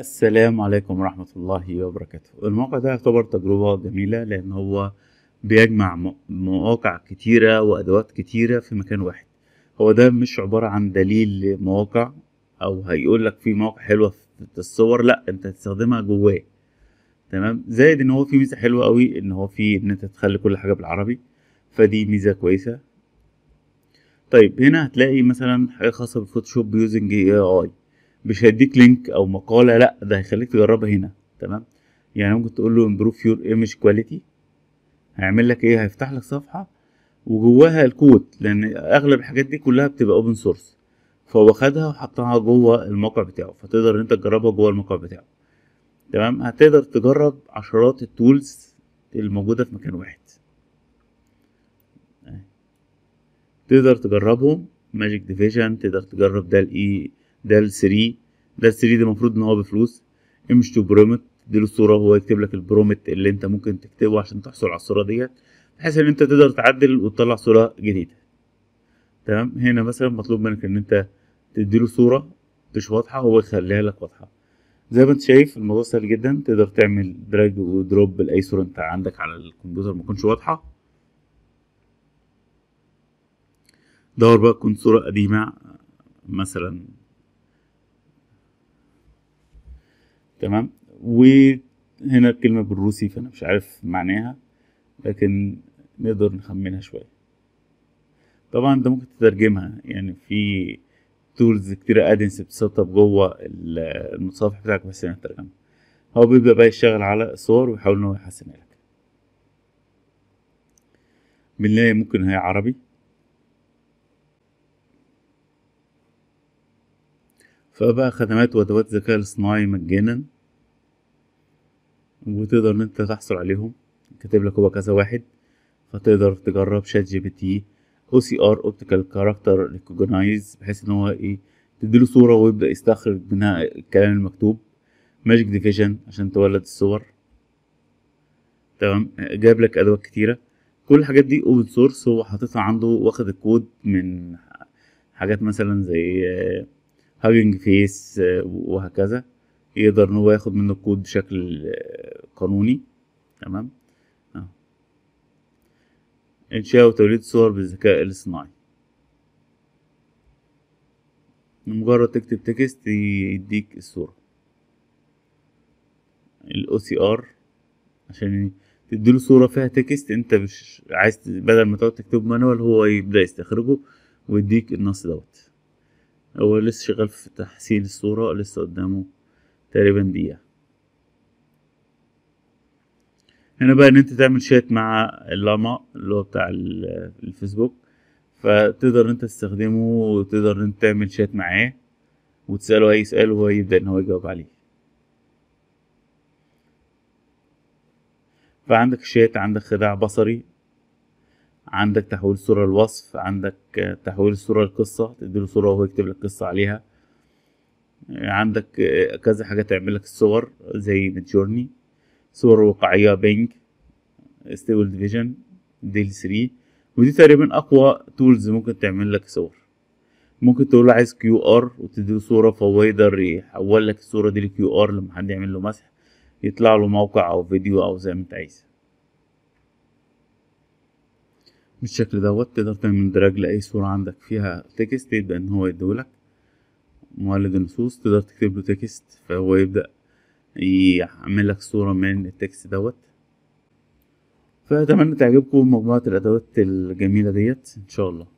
السلام عليكم ورحمة الله وبركاته الموقع ده يعتبر تجربة جميلة لأن هو بيجمع مواقع كتيرة وأدوات كتيرة في مكان واحد هو ده مش عبارة عن دليل مواقع أو هيقول لك في مواقع حلوة في الصور لأ أنت هتستخدمها جواه تمام زائد إن هو في ميزة حلوة أوي إن هو في إن أنت تخلي كل حاجة بالعربي فدي ميزة كويسة طيب هنا هتلاقي مثلا حاجة خاصة بالفوتوشوب يوزنج اي اي مش هيديك لينك او مقاله لا ده هيخليك تجربها هنا تمام يعني ممكن تقول له امبروف يور ايمج كواليتي هيعمل لك ايه هيفتح لك صفحه وجواها الكود لان اغلب الحاجات دي كلها بتبقى اوبن سورس فهو خدها وحطها جوه الموقع بتاعه فتقدر انت تجربها جوه الموقع بتاعه تمام هتقدر تجرب عشرات التولز الموجوده في مكان واحد تقدر تجربهم ماجيك ديفيجن تقدر تجرب ده الاي ده ال 3 ده ال 3 ده المفروض ان هو بفلوس امشي تو برومت دي له الصوره وهو يكتب لك البرومت اللي انت ممكن تكتبه عشان تحصل على الصوره ديت بحيث ان انت تقدر تعدل وتطلع صوره جديده تمام هنا مثلا مطلوب منك ان انت تديله صوره مش واضحه هو يخليها لك واضحه زي ما انت شايف الموضوع سهل جدا تقدر تعمل دراج ودروب لاي صوره انت عندك على الكمبيوتر ما تكونش واضحه دور بقى تكون صوره قديمه مثلا تمام وهنا الكلمة بالروسي فأنا مش عارف معناها لكن نقدر نخمنها شوية طبعا انت ممكن تترجمها يعني في تولز كتيرة ادنس بتسطب جوه المتصفح بتاعك بس انا ترجمة هو بيبدأ بقى يشتغل على الصور ويحاول ان هو يحسنها لك بنلاقي ممكن هي عربي فبقى خدمات وادوات الذكاء الاصطناعي مجانا وتقدر ان انت تحصل عليهم كاتب لك هو كذا واحد فتقدر تجرب شات جي بي تي او سي ار اوبتيكال كاركتر ريكوجنايز بحيث ان هو ايه تديله صوره ويبدا يستخرج منها الكلام المكتوب ماجيك ديفيجن عشان تولد الصور تمام جاب لك ادوات كتيره كل الحاجات دي اوبن سورس هو حاططها عنده واخد الكود من حاجات مثلا زي هاجنج آه، آه، فيس وهكذا يقدر ان هو ياخد منه الكود بشكل آه، قانوني تمام آه. انشاء وتوليد صور بالذكاء الاصطناعي مجرد تكتب تكست يديك الصورة ال OCR عشان تديله صورة فيها تكست انت مش عايز بدل ما تقعد تكتب مانوال هو يبدأ يستخرجه ويديك النص دوت هو لسه شغال في تحسين الصورة لسه قدامه تقريبا دقيقة هنا بقى ان انت تعمل شات مع اللاما اللي هو بتاع الفيسبوك فتقدر انت تستخدمه وتقدر انت تعمل شات معاه وتسأله اي سؤال وهو يبدأ ان هو يجاوب عليه فعندك شات عندك خداع بصري عندك تحويل صورة لوصف عندك تحويل الصورة لقصة تديله صورة وهو يكتب لك قصة عليها عندك آه، كذا حاجة تعمل لك الصور زي ميد جورني صور واقعية بينج ستيبل ديفيجن ديل 3 ودي تقريبا أقوى تولز ممكن تعمل لك صور ممكن تقول له عايز كيو ار وتديله صورة فهو يقدر يحول لك الصورة دي لكيو ار لما حد يعمل له مسح يطلع له موقع أو فيديو أو زي ما أنت عايز بالشكل دوت تقدر تعمل دراج لأي صورة عندك فيها تكست يبدأ إن هو يديهولك مولد النصوص تقدر تكتب له تكست فهو يبدأ يعمل لك صورة من التكست دوت فأتمنى تعجبكم مجموعة الأدوات الجميلة ديت إن شاء الله